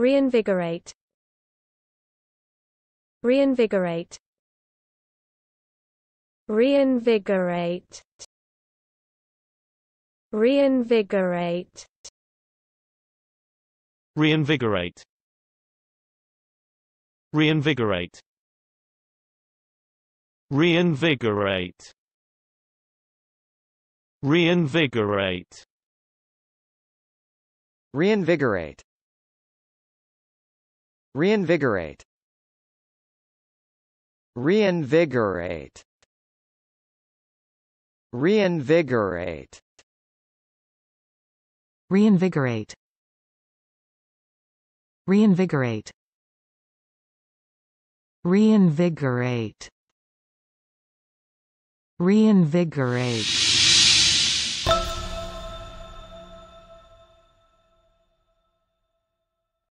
Reinvigorate Reinvigorate Reinvigorate Reinvigorate Reinvigorate Reinvigorate Reinvigorate Reinvigorate Reinvigorate Reinvigorate Reinvigorate Reinvigorate Reinvigorate Reinvigorate Reinvigorate Reinvigorate